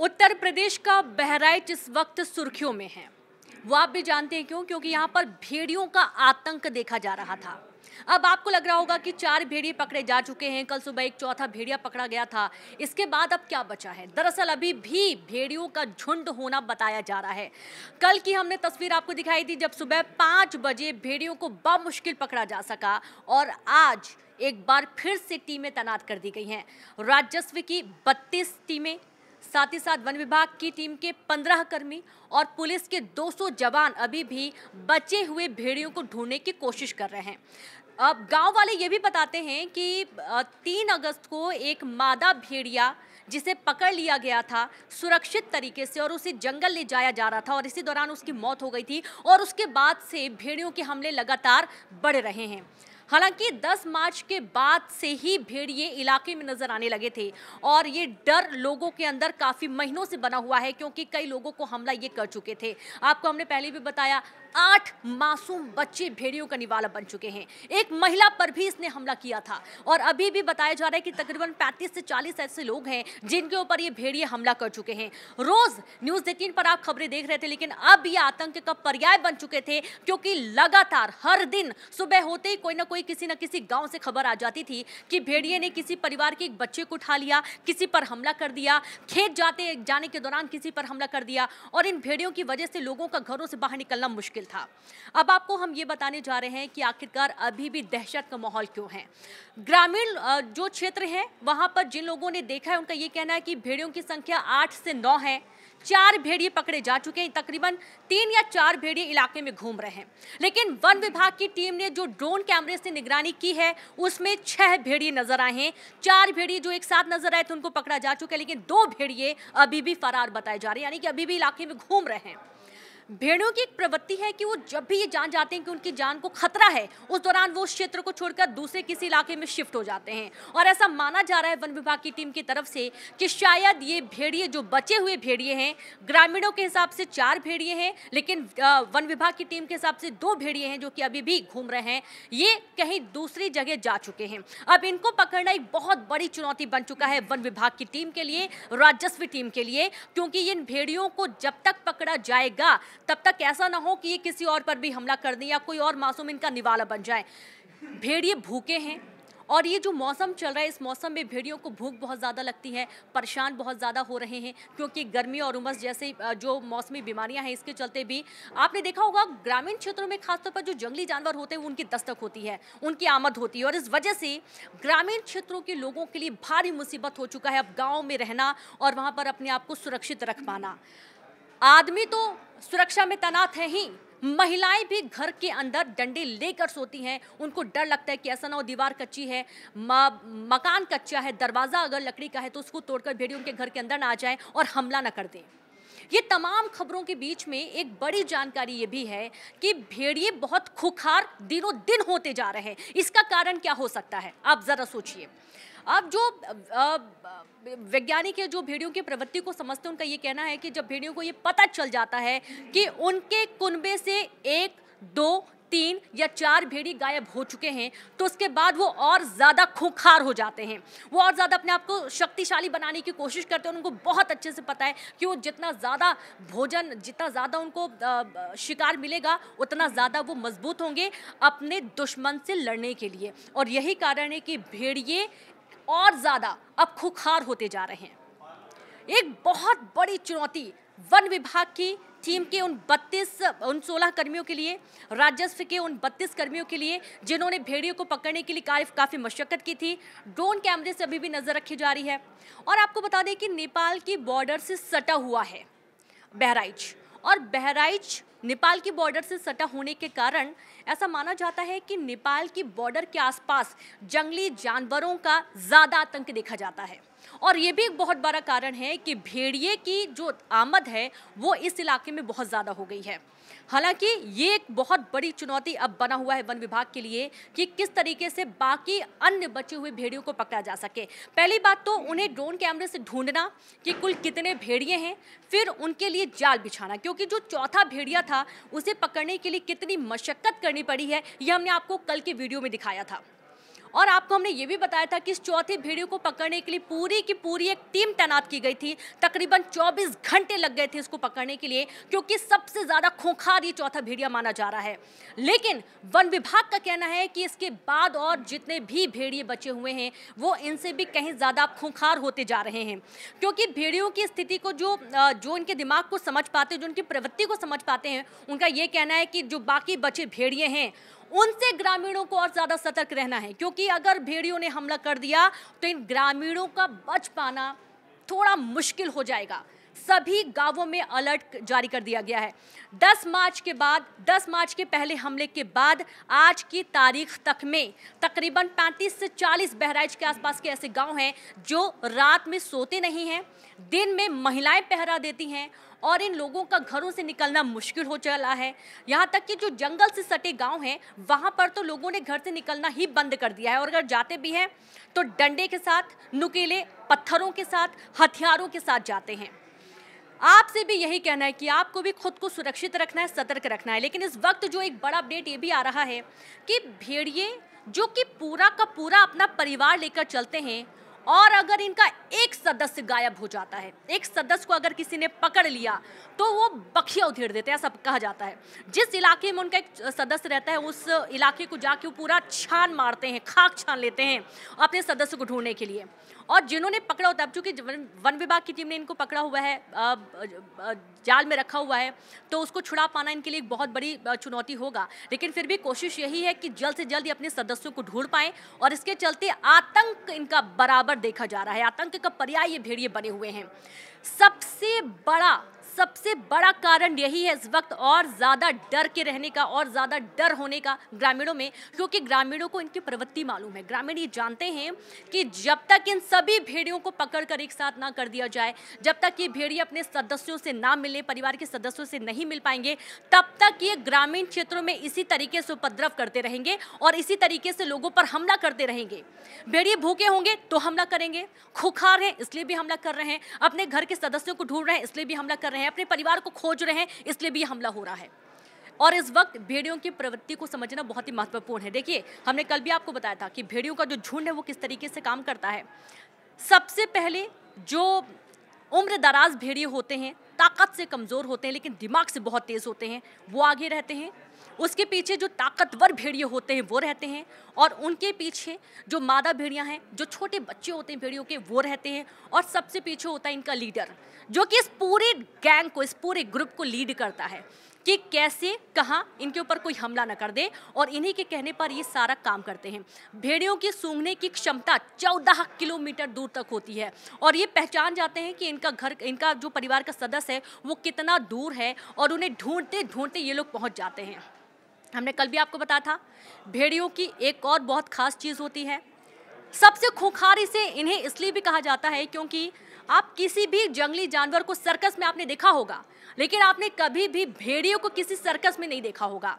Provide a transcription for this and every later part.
उत्तर प्रदेश का बहराइच इस वक्त सुर्खियों में है वो आप भी जानते हैं क्यों क्योंकि यहाँ पर भेड़ियों का आतंक देखा जा रहा था अब आपको लग रहा होगा कि चार भेड़िए पकड़े जा चुके हैं कल सुबह एक चौथा भेड़िया पकड़ा गया था इसके बाद अब क्या बचा है दरअसल अभी भी भेड़ियों का झुंड होना बताया जा रहा है कल की हमने तस्वीर आपको दिखाई थी जब सुबह पाँच बजे भेड़ियों को बमुश्किल पकड़ा जा सका और आज एक बार फिर से टीमें तैनात कर दी गई हैं राजस्व की बत्तीस टीमें साथ ही साथ वन विभाग की टीम के 15 कर्मी और पुलिस के 200 जवान अभी भी बचे हुए भेड़ियों को ढूंढने की कोशिश कर रहे हैं अब गांव वाले ये भी बताते हैं कि तीन अगस्त को एक मादा भेड़िया जिसे पकड़ लिया गया था सुरक्षित तरीके से और उसे जंगल ले जाया जा रहा था और इसी दौरान उसकी मौत हो गई थी और उसके बाद से भेड़ियों के हमले लगातार बढ़ रहे हैं हालांकि 10 मार्च के बाद से ही ये इलाके में नजर आने लगे थे और ये डर लोगों के अंदर काफी महीनों से बना हुआ है क्योंकि कई लोगों को हमला ये कर चुके थे आपको हमने पहले भी बताया आठ मासूम बच्चे भेड़ियों का निवाला बन चुके हैं एक महिला पर भी इसने हमला किया था और अभी भी बताया जा रहा है कि तकरीबन पैंतीस से चालीस ऐसे लोग हैं जिनके ऊपर ये भेड़िए हमला कर चुके हैं रोज न्यूज एटीन पर आप खबरें देख रहे थे लेकिन अब ये आतंक का पर्याय बन चुके थे क्योंकि लगातार हर दिन सुबह होते ही कोई ना कोई किसी न किसी गाँव से खबर आ जाती थी कि भेड़िए ने किसी परिवार के एक बच्चे को उठा लिया किसी पर हमला कर दिया खेत जाते जाने के दौरान किसी पर हमला कर दिया और इन भेड़ियों की वजह से लोगों का घरों से बाहर निकलना मुश्किल मुश्किल था अब आपको हम ये बताने जा रहे हैं कि आखिरकार अभी भी दहशत का माहौल क्यों है ग्रामीण जो क्षेत्र हैं वहाँ पर जिन लोगों ने देखा है उनका ये कहना है कि भेड़ियों की संख्या आठ से नौ है चार भेड़िए पकड़े जा चुके हैं तकरीबन तीन या चार भेड़िए इलाके में घूम रहे हैं लेकिन वन विभाग की टीम ने जो ड्रोन कैमरे से निगरानी की है उसमें छह भेड़िए नजर आए हैं चार भेड़िए जो एक साथ नजर आए थे उनको पकड़ा जा चुका है लेकिन दो भेड़िए अभी भी फरार बताए जा रहे हैं यानी कि अभी भी इलाके में घूम रहे हैं भेड़ियों की एक प्रवृत्ति है कि वो जब भी ये जान जाते हैं कि उनकी जान को खतरा है उस दौरान वो उस क्षेत्र को छोड़कर दूसरे किसी इलाके में शिफ्ट हो जाते हैं और ऐसा माना जा रहा है वन विभाग की टीम की तरफ से कि शायद ये भेड़िए जो बचे हुए भेड़िए हैं ग्रामीणों के हिसाब से चार भेड़िए हैं लेकिन वन विभाग की टीम के हिसाब से दो भेड़िए हैं जो कि अभी भी घूम रहे हैं ये कहीं दूसरी जगह जा चुके हैं अब इनको पकड़ना एक बहुत बड़ी चुनौती बन चुका है वन विभाग की टीम के लिए राजस्व टीम के लिए क्योंकि इन भेड़ियों को जब तक पकड़ा जाएगा तब तक ऐसा ना हो कि ये किसी और पर भी हमला कर दें या कोई और मासूम इनका निवाला बन जाए भेड़िए भूखे हैं और ये जो मौसम चल रहा है इस मौसम में भेड़ियों को भूख बहुत ज़्यादा लगती है परेशान बहुत ज़्यादा हो रहे हैं क्योंकि गर्मी और उमस जैसे जो मौसमी बीमारियां हैं इसके चलते भी आपने देखा होगा ग्रामीण क्षेत्रों में खासतौर पर जो जंगली जानवर होते हैं उनकी दस्तक होती है उनकी आमद होती है और इस वजह से ग्रामीण क्षेत्रों के लोगों के लिए भारी मुसीबत हो चुका है अब गाँव में रहना और वहाँ पर अपने आप को सुरक्षित रख पाना आदमी तो सुरक्षा में तैनात है ही महिलाएं भी घर के अंदर डंडे लेकर सोती हैं उनको डर लगता है कि ऐसा ना हो दीवार कच्ची है मकान कच्चा है दरवाज़ा अगर लकड़ी का है तो उसको तोड़कर भेड़िए उनके घर के अंदर ना आ जाए और हमला ना कर दें ये तमाम खबरों के बीच में एक बड़ी जानकारी ये भी है कि भेड़िए बहुत खुखार दिनों दिन होते जा रहे हैं इसका कारण क्या हो सकता है आप ज़रा सोचिए अब जो वैज्ञानिक है जो भेड़ियों की प्रवृत्ति को समझते हैं उनका ये कहना है कि जब भेड़ियों को ये पता चल जाता है कि उनके कुनबे से एक दो तीन या चार भेड़ी गायब हो चुके हैं तो उसके बाद वो और ज़्यादा खूंखार हो जाते हैं वो और ज़्यादा अपने आप को शक्तिशाली बनाने की कोशिश करते हैं उनको बहुत अच्छे से पता है कि वो जितना ज़्यादा भोजन जितना ज़्यादा उनको शिकार मिलेगा उतना ज़्यादा वो मजबूत होंगे अपने दुश्मन से लड़ने के लिए और यही कारण है कि भेड़िए और ज़्यादा अब खुखार होते जा रहे हैं एक बहुत बड़ी चुनौती वन विभाग की टीम के उन 32 उन 16 कर्मियों के लिए राजस्व के उन 32 कर्मियों के लिए जिन्होंने भेड़ियों को पकड़ने के लिए काफ़ी मशक्क़त की थी ड्रोन कैमरे से अभी भी नज़र रखी जा रही है और आपको बता दें कि नेपाल की बॉर्डर से सटा हुआ है बहराइच और बहराइच नेपाल की बॉर्डर से सटा होने के कारण ऐसा माना जाता है कि नेपाल की बॉर्डर के आसपास जंगली जानवरों का ज़्यादा आतंक देखा जाता है और ये भी एक बहुत बड़ा कारण है कि भेड़िए की जो आमद है वो इस इलाके में बहुत ज़्यादा हो गई है हालांकि ये एक बहुत बड़ी चुनौती अब बना हुआ है वन विभाग के लिए कि किस तरीके से बाकी अन्य बचे हुए भेड़ियों को पकड़ा जा सके पहली बात तो उन्हें ड्रोन कैमरे से ढूंढना कि कुल कितने भेड़िए हैं फिर उनके लिए जाल बिछाना क्योंकि जो चौथा भेड़िया था उसे पकड़ने के लिए कितनी मशक्कत करनी पड़ी है यह हमने आपको कल के वीडियो में दिखाया था और आपको हमने ये भी बताया था कि इस चौथी भेड़ियों को पकड़ने के लिए पूरी की पूरी एक टीम तैनात की गई थी तकरीबन चौबीस घंटे लग गए थे इसको पकड़ने के लिए क्योंकि सबसे ज़्यादा खोखार ये चौथा भेड़िया माना जा रहा है लेकिन वन विभाग का कहना है कि इसके बाद और जितने भी भेड़िए बचे हुए हैं वो इनसे भी कहीं ज़्यादा खूंखार होते जा रहे हैं क्योंकि भेड़ियों की स्थिति को जो जो इनके दिमाग को समझ पाते हैं जो उनकी प्रवृत्ति को समझ पाते हैं उनका ये कहना है कि जो बाकी बचे भेड़िए हैं उनसे ग्रामीणों को और ज़्यादा सतर्क रहना है क्योंकि अगर भेड़ियों ने हमला कर दिया तो इन ग्रामीणों का बच पाना थोड़ा मुश्किल हो जाएगा सभी गांवों में अलर्ट जारी कर दिया गया है 10 मार्च के बाद 10 मार्च के पहले हमले के बाद आज की तारीख तक में तकरीबन 35 से 40 बहराइच के आसपास के ऐसे गांव हैं जो रात में सोते नहीं हैं दिन में महिलाएं पहरा देती हैं और इन लोगों का घरों से निकलना मुश्किल हो चला है यहाँ तक कि जो जंगल से सटे गांव हैं वहाँ पर तो लोगों ने घर से निकलना ही बंद कर दिया है और अगर जाते भी हैं तो डंडे के साथ नुकेले पत्थरों के साथ हथियारों के साथ जाते हैं आपसे भी यही कहना है कि आपको भी खुद को सुरक्षित रखना है सतर्क रखना है लेकिन इस वक्त जो एक बड़ा अपडेट ये भी आ रहा है कि भेड़िए जो कि पूरा का पूरा अपना परिवार लेकर चलते हैं और अगर इनका एक सदस्य गायब हो जाता है एक सदस्य को अगर किसी ने पकड़ लिया तो वो बखिया उधेड़ देते हैं ऐसा कहा जाता है जिस इलाके में उनका एक सदस्य रहता है उस इलाके को जाके वो पूरा छान मारते हैं खाक छान लेते हैं अपने सदस्य को ढूंढने के लिए और जिन्होंने पकड़ा होता है अब वन विभाग की टीम ने इनको पकड़ा हुआ है जाल में रखा हुआ है तो उसको छुड़ा पाना इनके लिए एक बहुत बड़ी चुनौती होगा लेकिन फिर भी कोशिश यही है कि जल्द से जल्द अपने सदस्यों को ढूंढ पाए और इसके चलते आतंक इनका बराबर देखा जा रहा है आतंक का पर्याय ये भेड़िए बने हुए हैं सबसे बड़ा सबसे बड़ा कारण यही है इस वक्त और ज़्यादा डर के रहने का और ज़्यादा डर होने का ग्रामीणों में क्योंकि ग्रामीणों को इनकी प्रवृत्ति मालूम है ग्रामीण ये जानते हैं कि जब तक इन सभी भेड़ियों को पकड़कर एक साथ ना कर दिया जाए जब तक ये भेड़िए अपने सदस्यों से ना मिले परिवार के सदस्यों से नहीं मिल पाएंगे तब तक ये ग्रामीण क्षेत्रों में इसी तरीके से उपद्रव करते रहेंगे और इसी तरीके से लोगों पर हमला करते रहेंगे भेड़िए भूखे होंगे तो हमला करेंगे खुखार हैं इसलिए भी हमला कर रहे हैं अपने घर के सदस्यों को ढूंढ रहे हैं इसलिए भी हमला कर रहे हैं हैं अपने परिवार को खोज रहे हैं इसलिए भी हमला हो रहा है और इस वक्त भेड़ियों की प्रवृत्ति को समझना बहुत ही महत्वपूर्ण है देखिए हमने कल भी आपको बताया था कि भेड़ियों का जो झुंड है वो किस तरीके से काम करता है सबसे पहले जो उम्र दराज भेड़िए होते हैं ताकत से कमज़ोर होते हैं लेकिन दिमाग से बहुत तेज़ होते हैं वो आगे रहते हैं उसके पीछे जो ताकतवर भेड़िए होते हैं वो रहते हैं और उनके पीछे जो मादा भेड़ियाँ हैं जो छोटे बच्चे होते हैं भेड़ियों के वो रहते हैं और सबसे पीछे होता है इनका लीडर जो कि इस पूरे गैंग को इस पूरे ग्रुप को लीड करता है कि कैसे कहाँ इनके ऊपर कोई हमला न कर दे और इन्हीं के कहने पर ये सारा काम करते हैं भेड़ियों की सूंघने की क्षमता चौदह किलोमीटर दूर तक होती है और ये पहचान जाते हैं कि इनका घर इनका जो परिवार का सदस्य है वो कितना दूर है और उन्हें ढूंढते ढूंढते ये लोग पहुँच जाते हैं हमने कल भी आपको बताया था भेड़ियों की एक और बहुत खास चीज़ होती है सबसे खुखार इसे इन्हें इसलिए भी कहा जाता है क्योंकि आप किसी भी जंगली जानवर को सर्कस में आपने देखा होगा लेकिन आपने कभी भी भेड़ियों को किसी सर्कस में नहीं देखा होगा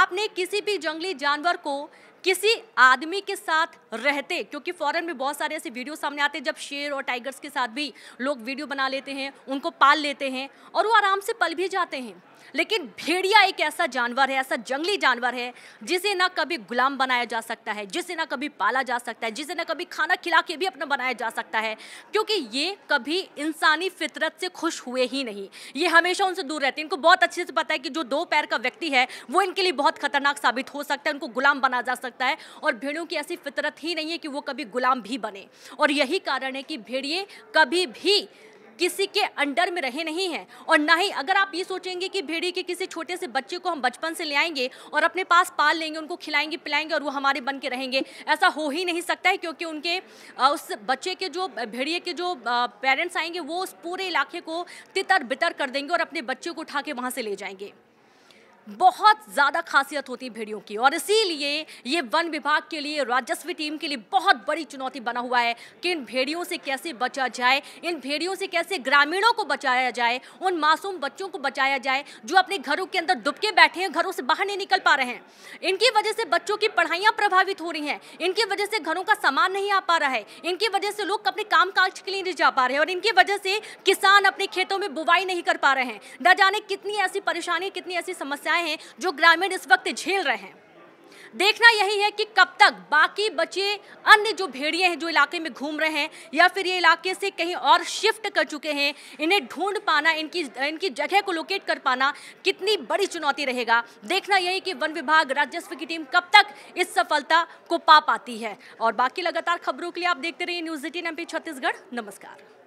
आपने किसी भी जंगली जानवर को किसी आदमी के साथ रहते क्योंकि फॉरेन में बहुत सारे ऐसे वीडियो सामने आते हैं जब शेर और टाइगर्स के साथ भी लोग वीडियो बना लेते हैं उनको पाल लेते हैं और वो आराम से पल भी जाते हैं लेकिन भेड़िया एक ऐसा जानवर है ऐसा जंगली जानवर है जिसे ना कभी गुलाम बनाया जा सकता है जिसे ना कभी पाला जा सकता है जिसे ना कभी खाना खिला के भी अपना बनाया जा सकता है क्योंकि ये कभी इंसानी फितरत से खुश हुए ही नहीं ये हमेशा उनसे दूर रहती है इनको बहुत अच्छे से पता है कि जो दो पैर का व्यक्ति है वो इनके लिए बहुत खतरनाक साबित हो सकता है उनको गुलाम बना जा सकता है और भेड़ियों की ऐसी फितरत ही नहीं है कि वो कभी गुलाम भी बने और यही कारण है कि भेड़िए कभी भी किसी के अंडर में रहे नहीं हैं और ना ही अगर आप ये सोचेंगे कि भेड़ी के किसी छोटे से बच्चे को हम बचपन से ले आएंगे और अपने पास पाल लेंगे उनको खिलाएंगे पिलाएंगे और वो हमारे बन के रहेंगे ऐसा हो ही नहीं सकता है क्योंकि उनके उस बच्चे के जो भेड़िए के जो पेरेंट्स आएंगे वो उस पूरे इलाके को तितर बितर कर देंगे और अपने बच्चे को उठा के वहाँ से ले जाएंगे बहुत ज़्यादा खासियत होती है भेड़ियों की और इसीलिए ये वन विभाग के लिए राजस्व टीम के लिए बहुत बड़ी चुनौती बना हुआ है कि इन भेड़ियों से कैसे बचा जाए इन भेड़ियों से कैसे ग्रामीणों को बचाया जाए उन मासूम बच्चों को बचाया जाए जो अपने घरों के अंदर दुबके बैठे हैं घरों से बाहर नहीं निकल पा रहे हैं इनकी वजह से बच्चों की पढ़ाइयाँ प्रभावित हो रही हैं इनकी वजह से घरों का सामान नहीं आ पा रहा है इनकी वजह से लोग अपने काम काज के लिए नहीं जा पा रहे हैं और इनकी वजह से किसान अपने खेतों में बुवाई नहीं कर पा रहे हैं न जाने कितनी ऐसी परेशानी कितनी ऐसी समस्याएं समस्याएं हैं जो ग्रामीण इस वक्त झेल रहे हैं देखना यही है कि कब तक बाकी बचे अन्य जो भेड़िए हैं जो इलाके में घूम रहे हैं या फिर ये इलाके से कहीं और शिफ्ट कर चुके हैं इन्हें ढूंढ पाना इनकी इनकी जगह को लोकेट कर पाना कितनी बड़ी चुनौती रहेगा देखना यही कि वन विभाग राजस्व की टीम कब तक इस सफलता को पा पाती है और बाकी लगातार खबरों के लिए आप देखते रहिए न्यूज़ एटीन एम छत्तीसगढ़ नमस्कार